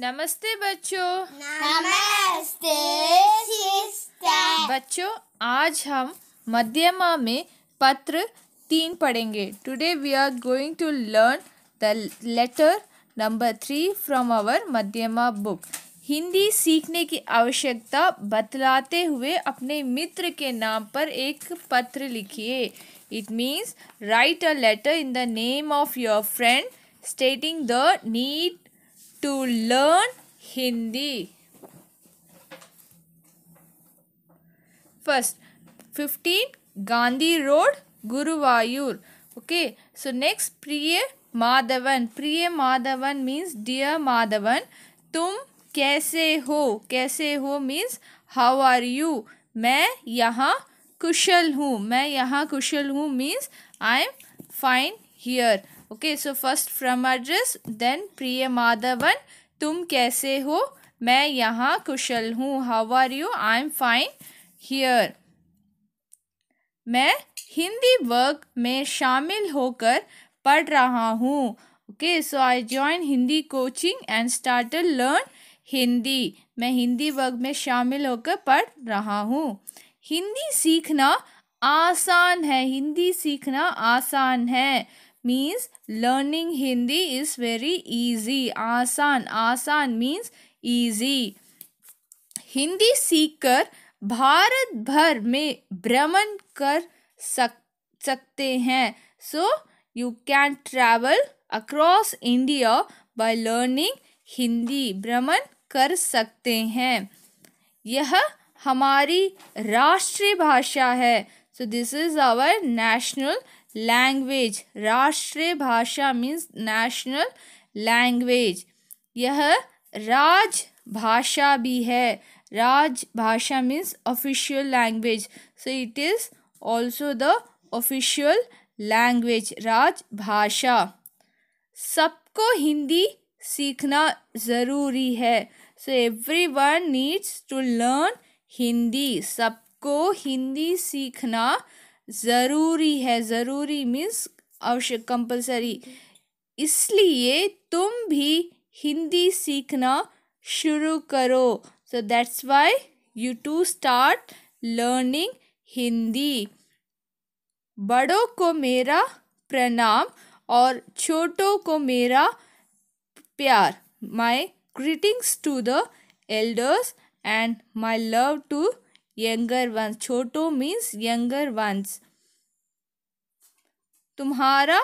नमस्ते बच्चों नमस्ते बच्चों आज हम मध्यमा में पत्र तीन पढ़ेंगे today we are going to learn the letter number three from our Madhyama book Hindi सीखने की आवश्यकता बतलाते हुए अपने मित्र के नाम पर एक पत्र लिखिए it means write a letter in the name of your friend stating the need to learn Hindi. First, 15 Gandhi Road, Guruvayur. Okay, so next Priya Madhavan. Priya Madhavan means dear Madhavan. tum kaise ho kaise ho means how are you मैं यहाँ कुशल हूँ मैं यहाँ कुशल हूँ means I am fine here okay so first from address then priya madhavan tum kaise ho main yahan kushal hu how are you i am fine here मैं हिंदी वर्ग में शामिल होकर पढ़ रहा हूँ okay so I join Hindi coaching and start learn Hindi मैं हिंदी वर्ग में शामिल होकर पढ़ रहा हूँ हिंदी सीखना आसान है हिंदी सीखना आसान है means learning Hindi is very easy. Asan. Asan means easy. Hindi सीखकर भारत भर में भ्रमण कर सक सकते हैं so you can travel across India by learning Hindi भ्रमण कर सकते हैं यह हमारी राष्ट्रीय भाषा है so this is our national language राष्ट्रीय भाषा मीन्स नेशनल लैंग्वेज यह राज भाषा भी है राज भाषा means official language so it is also the official language राज भाषा सबको हिंदी सीखना ज़रूरी है so everyone needs to learn Hindi सब को हिंदी सीखना ज़रूरी है ज़रूरी मीन्स आवश्यक कंपलसरी इसलिए तुम भी हिंदी सीखना शुरू करो so that's why you to start learning Hindi बड़ों को मेरा प्रणाम और छोटों को मेरा प्यार my greetings to the elders and my love to younger ones छोटो मीन्स यंगर वंस तुम्हारा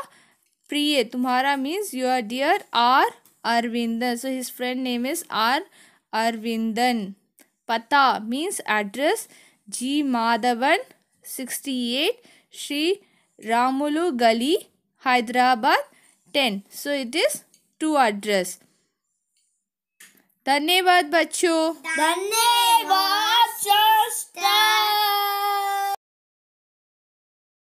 प्रिय तुम्हारा means your dear R Aravindan so his friend name is R Aravindan पता means address G Madhavan sixty eight Shri Ramulu गली Hyderabad ten so it is to address धन्यवाद बच्चों धन्यवाद Just Dad.